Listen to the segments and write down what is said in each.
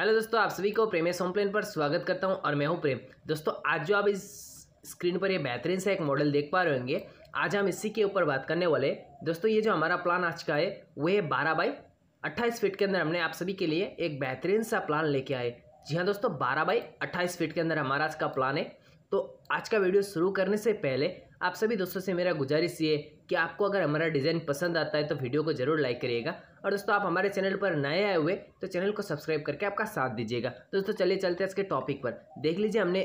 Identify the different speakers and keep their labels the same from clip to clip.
Speaker 1: hello दोस्तों आप सभी को प्रेम एस प्लेन पर स्वागत करता हूं और मैं हूं प्रेम दोस्तों आज जो आप इस स्क्रीन पर ये बेहतरीन सा एक मॉडल देख पा रहे होंगे आज हम इसी के ऊपर बात करने वाले दोस्तों ये जो हमारा प्लान आज का है वो है बारह बाई अट्ठाईस फीट के अंदर हमने आप सभी के लिए एक बेहतरीन सा प्लान लेके आए जी हाँ दोस्तों बारह बाई अट्ठाईस फीट के अंदर हमारा आज का प्लान है तो आज का वीडियो शुरू करने से पहले आप सभी दोस्तों से मेरा गुजारिश ये कि आपको अगर हमारा डिज़ाइन पसंद आता है तो वीडियो को ज़रूर लाइक करिएगा और दोस्तों आप हमारे चैनल पर नए आए हुए तो चैनल को सब्सक्राइब करके आपका साथ दीजिएगा तो दोस्तों चलिए चलते हैं इसके टॉपिक पर देख लीजिए हमने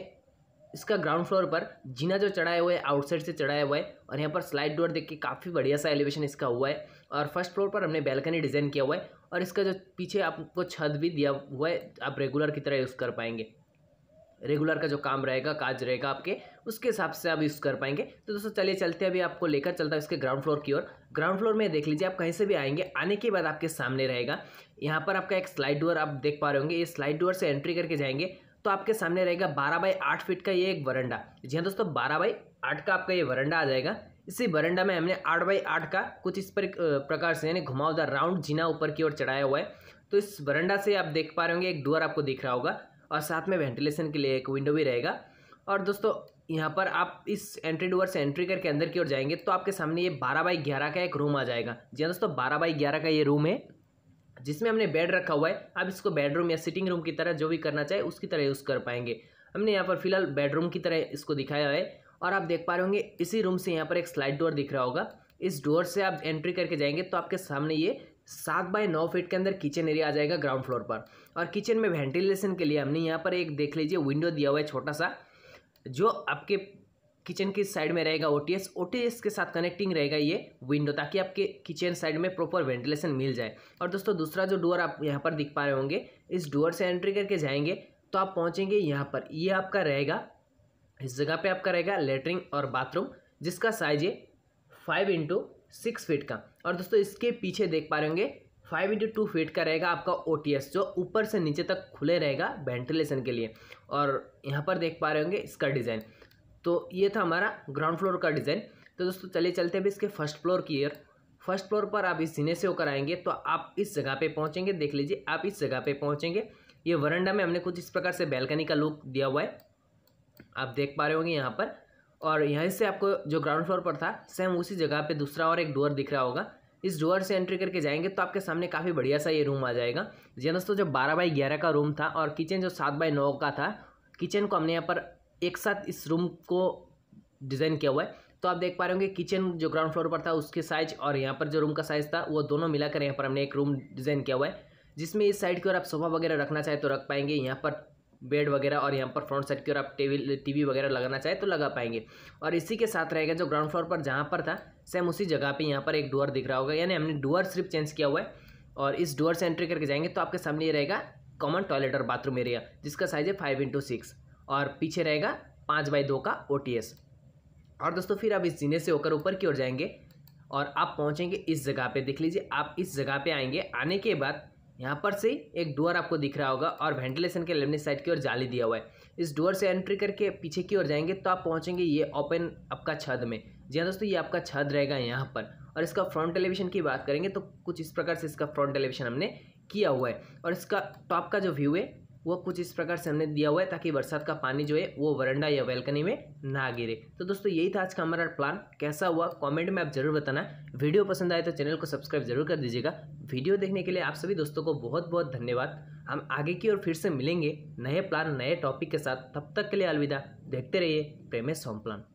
Speaker 1: इसका ग्राउंड फ्लोर पर जीना जो चढ़ाया हुआ है आउटसाइड से चढ़ाया हुआ है और यहाँ पर स्लाइड डोर देख के काफ़ी बढ़िया सा एलिवेशन इसका हुआ है और फर्स्ट फ्लोर पर हमने बैल्कनी डिज़ाइन किया हुआ है और इसका जो पीछे आपको छत भी दिया हुआ है आप रेगुलर की तरह यूज़ कर पाएंगे रेगुलर का जो काम रहेगा काज रहेगा आपके उसके हिसाब से आप यूज़ कर पाएंगे तो दोस्तों चलिए चलते अभी आपको लेकर चलता है इसके ग्राउंड फ्लोर की ओर ग्राउंड फ्लोर में देख लीजिए आप कहीं से भी आएंगे आने के बाद आपके सामने रहेगा यहाँ पर आपका एक स्लाइड डोर आप देख पा रहे होंगे ये स्लाइड डोर से एंट्री करके जाएंगे तो आपके सामने रहेगा बारह बाई आठ फीट का ये एक वरंडा जी हाँ दोस्तों बारह बाई आठ का आपका ये वरंडा आ जाएगा इसी वरंडा में हमने आठ बाई आठ का कुछ इस पर प्रकार से यानी घुमावदार राउंड जीना ऊपर की ओर चढ़ाया हुआ है तो इस वरंडा से आप देख पा रहे होंगे एक डोर आपको दिख रहा होगा और साथ में वेंटिलेशन के लिए एक विंडो भी रहेगा और दोस्तों यहाँ पर आप इस एंट्री डोर से एंट्री करके अंदर की ओर जाएंगे तो आपके सामने ये बारह बाई ग्यारह का एक रूम आ जाएगा जी हाँ दोस्तों बारह बाई ग्यारह का ये रूम है जिसमें हमने बेड रखा हुआ है आप इसको बेडरूम या सिटिंग रूम की तरह जो भी करना चाहे उसकी तरह यूज़ कर पाएंगे हमने यहाँ पर फिलहाल बेडरूम की तरह इसको दिखाया है और आप देख पा रहे होंगे इसी रूम से यहाँ पर एक स्लाइड डोर दिख रहा होगा इस डोर से आप एंट्री करके जाएंगे तो आपके सामने ये सात बाई नौ फीट के अंदर किचन एरिया आ जाएगा ग्राउंड फ्लोर पर और किचन में वेंटिलेशन के लिए हमने यहाँ पर एक देख लीजिए विंडो दिया हुआ है छोटा सा जो आपके किचन की साइड में रहेगा ओ टी के साथ कनेक्टिंग रहेगा ये विंडो ताकि आपके किचन साइड में प्रॉपर वेंटिलेशन मिल जाए और दोस्तों दूसरा जो डोर आप यहाँ पर दिख पा रहे होंगे इस डोर से एंट्री करके जाएंगे तो आप पहुँचेंगे यहाँ पर ये आपका रहेगा इस जगह पे आपका रहेगा लेटरिन और बाथरूम जिसका साइज है फाइव इंटू सिक्स फीट का और दोस्तों इसके पीछे देख पा रहे होंगे फाइव इंटू टू फीट का रहेगा आपका ओ जो ऊपर से नीचे तक खुले रहेगा वेंटिलेशन के लिए और यहाँ पर देख पा रहे होंगे इसका डिज़ाइन तो ये था हमारा ग्राउंड फ्लोर का डिज़ाइन तो दोस्तों चलिए चलते अभी इसके फर्स्ट फ्लोर की ईयर फर्स्ट फ्लोर पर आप इस जीने से होकर आएंगे तो आप इस जगह पे पहुँचेंगे देख लीजिए आप इस जगह पे पहुँचेंगे ये वरंडा में हमने कुछ इस प्रकार से बैल्कनी का लुक दिया हुआ है आप देख पा रहे होंगे यहाँ पर और यहीं से आपको जो ग्राउंड फ्लोर पर था सेम उसी जगह पे दूसरा और एक डोर दिख रहा होगा इस डोर से एंट्री करके जाएंगे तो आपके सामने काफ़ी बढ़िया सा ये रूम आ जाएगा जी हाँ दोस्तों जो बारह बाई ग्यारह का रूम था और किचन जो सात बाई नौ का था किचन को हमने यहाँ पर एक साथ इस रूम को डिज़ाइन किया हुआ है तो आप देख पा रहे होंगे किचन जो ग्राउंड फ्लोर पर था उसके साइज और यहाँ पर जो रूम का साइज़ था वो दोनों मिलाकर यहाँ पर हमने एक रूम डिज़ाइन किया हुआ है जिसमें इस साइड की ओर आप सोफा वगैरह रखना चाहे तो रख पाएंगे यहाँ पर बेड वगैरह और यहाँ पर फ्रंट साइड की और आप टेबल टीवी वगैरह लगाना चाहे तो लगा पाएंगे और इसी के साथ रहेगा जो ग्राउंड फ्लोर पर जहाँ पर था सेम उसी जगह पे यहाँ पर एक डोर दिख रहा होगा यानी हमने डोर सिर्फ चेंज किया हुआ है और इस डोर से एंट्री करके जाएंगे तो आपके सामने ये रहेगा कॉमन टॉयलेट और बाथरूम एरिया जिसका साइज है फाइव इंटू सिक्स और पीछे रहेगा पाँच बाई दो का ओ और दोस्तों फिर आप इस जीने से होकर ऊपर की ओर जाएंगे और आप पहुँचेंगे इस जगह पर देख लीजिए आप इस जगह पर आएंगे आने के बाद यहाँ पर से एक डोर आपको दिख रहा होगा और वेंटिलेशन के लेफ्ट साइड की ओर जाली दिया हुआ है इस डोर से एंट्री करके पीछे की ओर जाएंगे तो आप पहुँचेंगे ये ओपन आपका छत में जी हाँ दोस्तों ये आपका छत रहेगा यहाँ पर और इसका फ्रंट एलिवेशन की बात करेंगे तो कुछ इस प्रकार से इसका फ्रंट एलिवेशन हमने किया हुआ है और इसका टॉप का जो व्यू है वो कुछ इस प्रकार से हमने दिया हुआ है ताकि बरसात का पानी जो है वो वरंडा या वेलकनी में ना गिरे तो दोस्तों यही था आज का हमारा प्लान कैसा हुआ कमेंट में आप जरूर बताना वीडियो पसंद आए तो चैनल को सब्सक्राइब जरूर कर दीजिएगा वीडियो देखने के लिए आप सभी दोस्तों को बहुत बहुत धन्यवाद हम आगे की ओर फिर से मिलेंगे नए प्लान नए टॉपिक के साथ तब तक के लिए अलविदा देखते रहिए प्रेमेश होम प्लान